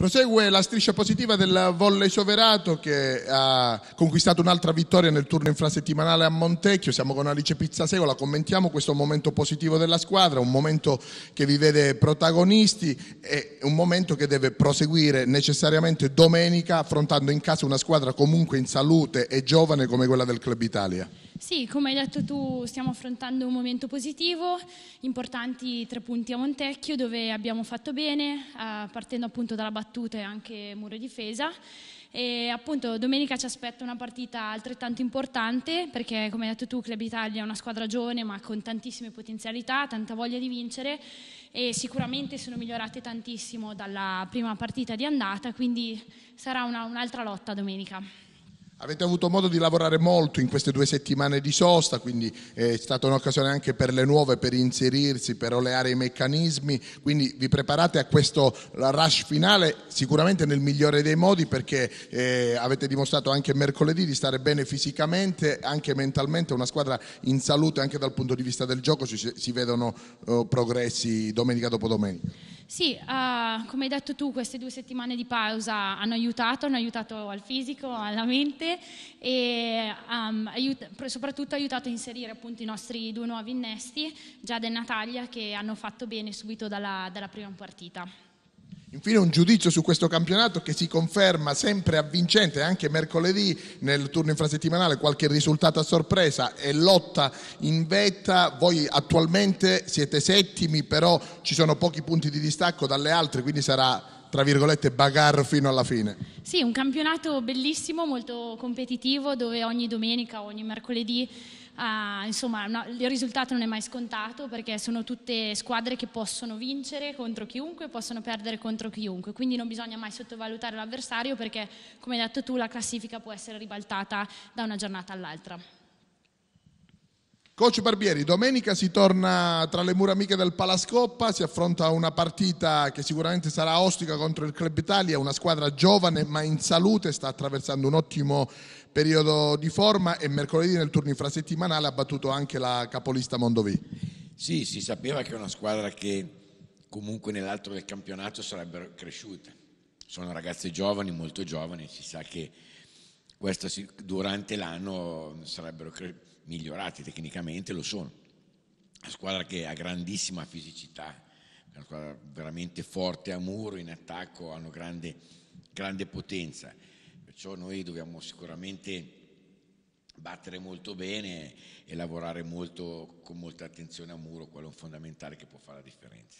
Prosegue la striscia positiva del volley soverato che ha conquistato un'altra vittoria nel turno infrasettimanale a Montecchio. Siamo con Alice Pizzasegola, commentiamo questo momento positivo della squadra, un momento che vi vede protagonisti e un momento che deve proseguire necessariamente domenica affrontando in casa una squadra comunque in salute e giovane come quella del Club Italia. Sì, come hai detto tu, stiamo affrontando un momento positivo, importanti tre punti a Montecchio dove abbiamo fatto bene, eh, partendo appunto dalla battuta e anche muro e difesa. E appunto domenica ci aspetta una partita altrettanto importante perché come hai detto tu Club Italia è una squadra giovane ma con tantissime potenzialità, tanta voglia di vincere e sicuramente sono migliorate tantissimo dalla prima partita di andata quindi sarà un'altra lotta domenica. Avete avuto modo di lavorare molto in queste due settimane di sosta, quindi eh, è stata un'occasione anche per le nuove per inserirsi, per oleare i meccanismi, quindi vi preparate a questo rush finale sicuramente nel migliore dei modi perché eh, avete dimostrato anche mercoledì di stare bene fisicamente, anche mentalmente, una squadra in salute anche dal punto di vista del gioco, si, si vedono eh, progressi domenica dopo domenica. Sì, uh, come hai detto tu, queste due settimane di pausa hanno aiutato, hanno aiutato al fisico, alla mente e um, aiut- soprattutto ha aiutato a inserire appunto i nostri due nuovi innesti, Giada e Natalia, che hanno fatto bene subito dalla, dalla prima partita. Infine un giudizio su questo campionato che si conferma sempre avvincente, anche mercoledì nel turno infrasettimanale qualche risultato a sorpresa e lotta in vetta, voi attualmente siete settimi però ci sono pochi punti di distacco dalle altre quindi sarà tra virgolette bagarre fino alla fine. Sì, un campionato bellissimo, molto competitivo dove ogni domenica, ogni mercoledì ah, insomma no, il risultato non è mai scontato perché sono tutte squadre che possono vincere contro chiunque, possono perdere contro chiunque, quindi non bisogna mai sottovalutare l'avversario perché come hai detto tu la classifica può essere ribaltata da una giornata all'altra. Coach Barbieri, domenica si torna tra le mura amiche del Palascoppa, si affronta una partita che sicuramente sarà ostica contro il Club Italia, una squadra giovane ma in salute, sta attraversando un ottimo periodo di forma e mercoledì nel turno infrasettimanale ha battuto anche la capolista Mondovì. Sì, si sapeva che è una squadra che comunque nell'altro del campionato sarebbero cresciute. Sono ragazze giovani, molto giovani, si sa che questo durante l'anno sarebbero cresciute migliorati tecnicamente, lo sono. Una squadra che ha grandissima fisicità, una squadra veramente forte a muro, in attacco, hanno grande, grande potenza. Perciò noi dobbiamo sicuramente battere molto bene e lavorare molto, con molta attenzione a muro, quello è un fondamentale che può fare la differenza.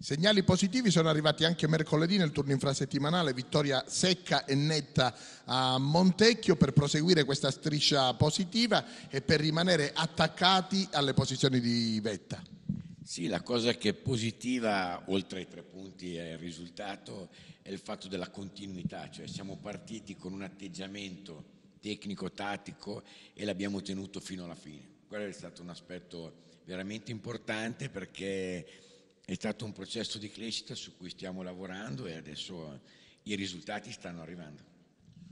Segnali positivi sono arrivati anche mercoledì nel turno infrasettimanale, vittoria secca e netta a Montecchio per proseguire questa striscia positiva e per rimanere attaccati alle posizioni di vetta. Sì, la cosa che è positiva, oltre ai tre punti e il risultato, è il fatto della continuità, cioè siamo partiti con un atteggiamento tecnico-tattico e l'abbiamo tenuto fino alla fine. Quello è stato un aspetto veramente importante perché è stato un processo di crescita su cui stiamo lavorando e adesso i risultati stanno arrivando.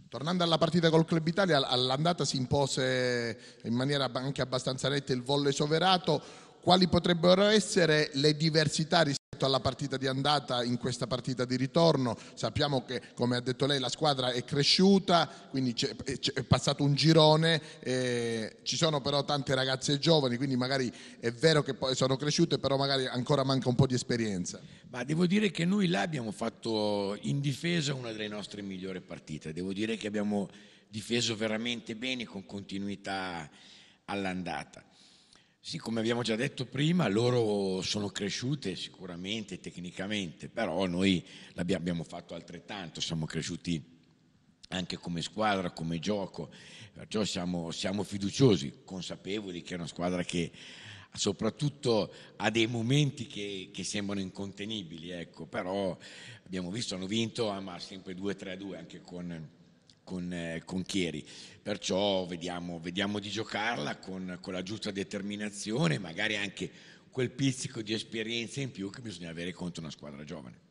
Tornando alla partita col Club Italia, all'andata si impose in maniera anche abbastanza netta il volle soverato. Quali potrebbero essere le diversità rispetto alla partita di andata in questa partita di ritorno. Sappiamo che, come ha detto lei, la squadra è cresciuta, quindi eh, è, passato un girone, eh, ci sono però tante ragazze giovani, quindi magari è vero che poi sono cresciute, però magari ancora manca un po' di esperienza. Ma devo dire che noi là abbiamo fatto in difesa una delle nostre migliori partite, devo dire che abbiamo difeso veramente bene con continuità all'andata. Sì, come abbiamo già detto prima, loro sono cresciute sicuramente tecnicamente, però noi abbiamo fatto altrettanto, siamo cresciuti anche come squadra, come gioco, perciò siamo, siamo fiduciosi, consapevoli che è una squadra che soprattutto ha dei momenti che, che sembrano incontenibili, ecco. però abbiamo visto, hanno vinto, ma sempre 2-3-2 anche con con, eh, con Chieri. Perciò vediamo, vediamo di giocarla con, con, la giusta determinazione, magari anche quel pizzico di esperienza in più che bisogna avere contro una squadra giovane.